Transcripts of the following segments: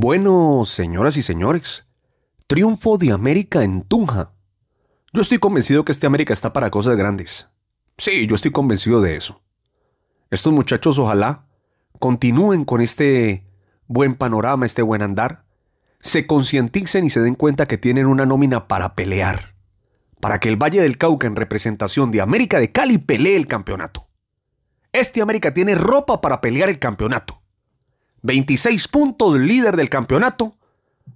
Bueno, señoras y señores, triunfo de América en Tunja. Yo estoy convencido que este América está para cosas grandes. Sí, yo estoy convencido de eso. Estos muchachos ojalá continúen con este buen panorama, este buen andar, se concienticen y se den cuenta que tienen una nómina para pelear, para que el Valle del Cauca en representación de América de Cali pelee el campeonato. Este América tiene ropa para pelear el campeonato. 26 puntos, líder del campeonato.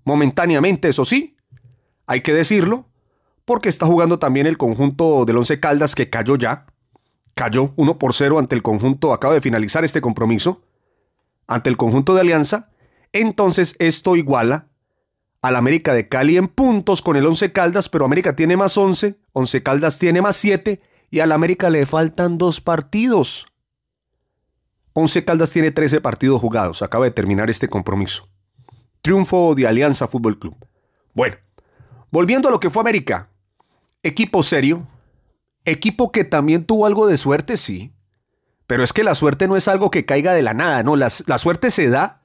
Momentáneamente, eso sí, hay que decirlo, porque está jugando también el conjunto del Once Caldas que cayó ya. Cayó 1 por 0 ante el conjunto, acaba de finalizar este compromiso, ante el conjunto de Alianza. Entonces esto iguala al América de Cali en puntos con el Once Caldas, pero América tiene más 11, Once Caldas tiene más 7 y al América le faltan dos partidos. Once Caldas tiene 13 partidos jugados, acaba de terminar este compromiso. Triunfo de Alianza Fútbol Club. Bueno, volviendo a lo que fue América. Equipo serio, equipo que también tuvo algo de suerte, sí. Pero es que la suerte no es algo que caiga de la nada, no. La, suerte se da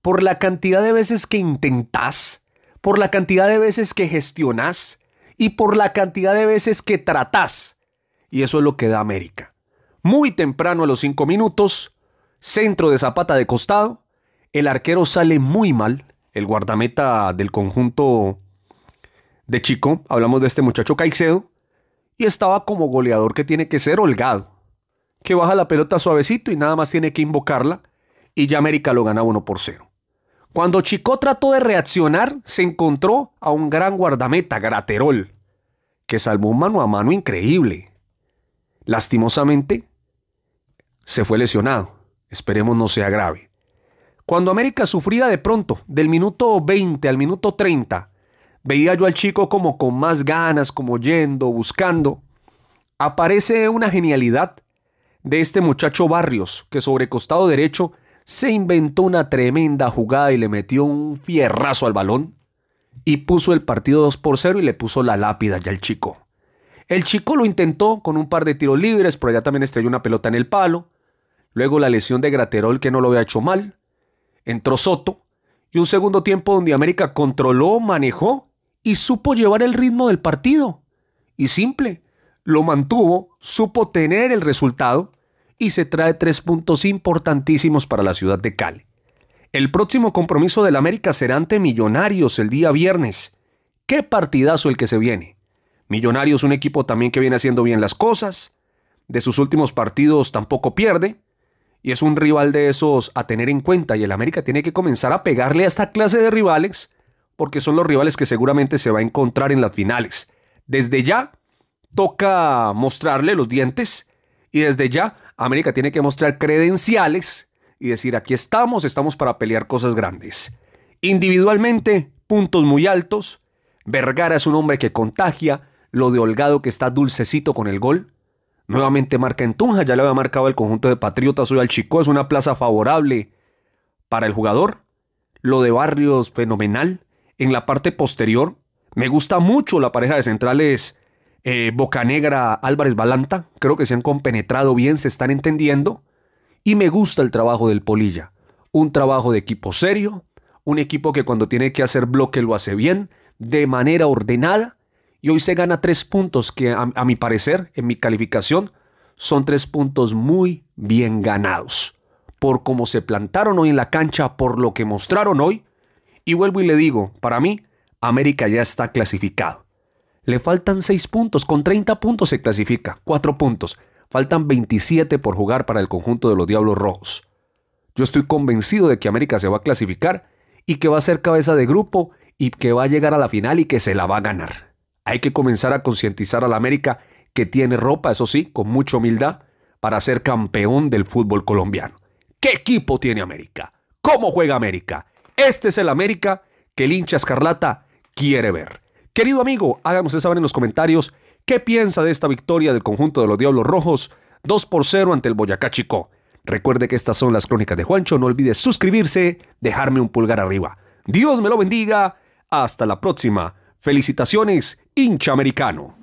por la cantidad de veces que intentás, por la cantidad de veces que gestionás y por la cantidad de veces que tratás. Y eso es lo que da América. Muy temprano a los 5 minutos, centro de Zapata de costado, el arquero sale muy mal, el guardameta del conjunto de Chico, hablamos de este muchacho Caicedo, y estaba como goleador que tiene que ser holgado, que baja la pelota suavecito y nada más tiene que invocarla, y ya América lo gana 1 por 0. Cuando Chico trató de reaccionar, se encontró a un gran guardameta, Graterol, que salvó un mano a mano increíble. Lastimosamente, se fue lesionado. Esperemos no sea grave. Cuando América sufría de pronto, del minuto 20 al minuto 30, veía yo al chico como con más ganas, como yendo, buscando. Aparece una genialidad de este muchacho Barrios, que sobre costado derecho se inventó una tremenda jugada y le metió un fierrazo al balón y puso el partido 2 por 0 y le puso la lápida ya al chico. El chico lo intentó con un par de tiros libres, pero allá también estrelló una pelota en el palo. Luego la lesión de Graterol que no lo había hecho mal. Entró Soto. Y un segundo tiempo donde América controló, manejó y supo llevar el ritmo del partido. Y simple, lo mantuvo, supo tener el resultado y se trae tres puntos importantísimos para la ciudad de Cali. El próximo compromiso del América será ante Millonarios el día viernes. Qué partidazo el que se viene. Millonarios, un equipo también que viene haciendo bien las cosas. De sus últimos partidos tampoco pierde y es un rival de esos a tener en cuenta y el América tiene que comenzar a pegarle a esta clase de rivales porque son los rivales que seguramente se va a encontrar en las finales. Desde ya toca mostrarle los dientes y desde ya América tiene que mostrar credenciales y decir aquí estamos, estamos para pelear cosas grandes. Individualmente, puntos muy altos. Vergara es un hombre que contagia, lo de Holgado que está dulcecito con el gol. Nuevamente marca en Tunja, ya le había marcado el conjunto de Patriotas hoy al Chico, es una plaza favorable para el jugador. Lo de Barrios, fenomenal. En la parte posterior, me gusta mucho la pareja de centrales eh, Bocanegra Álvarez Balanta. Creo que se han compenetrado bien, se están entendiendo. Y me gusta el trabajo del Polilla. Un trabajo de equipo serio, un equipo que cuando tiene que hacer bloque lo hace bien, de manera ordenada y hoy se gana tres puntos que a, mi parecer, en mi calificación, son tres puntos muy bien ganados. Por cómo se plantaron hoy en la cancha, por lo que mostraron hoy. Y vuelvo y le digo, para mí, América ya está clasificado. Le faltan seis puntos, con 30 puntos se clasifica, Cuatro puntos. Faltan 27 por jugar para el conjunto de los Diablos Rojos. Yo estoy convencido de que América se va a clasificar y que va a ser cabeza de grupo y que va a llegar a la final y que se la va a ganar. Hay que comenzar a concientizar a la América que tiene ropa, eso sí, con mucha humildad, para ser campeón del fútbol colombiano. ¿Qué equipo tiene América? ¿Cómo juega América? Este es el América que el hincha escarlata quiere ver. Querido amigo, háganos saber en los comentarios qué piensa de esta victoria del conjunto de los Diablos Rojos 2 por 0 ante el Boyacá Chico. Recuerde que estas son las crónicas de Juancho. No olvides suscribirse, dejarme un pulgar arriba. Dios me lo bendiga. Hasta la próxima. Felicitaciones, hincha americano.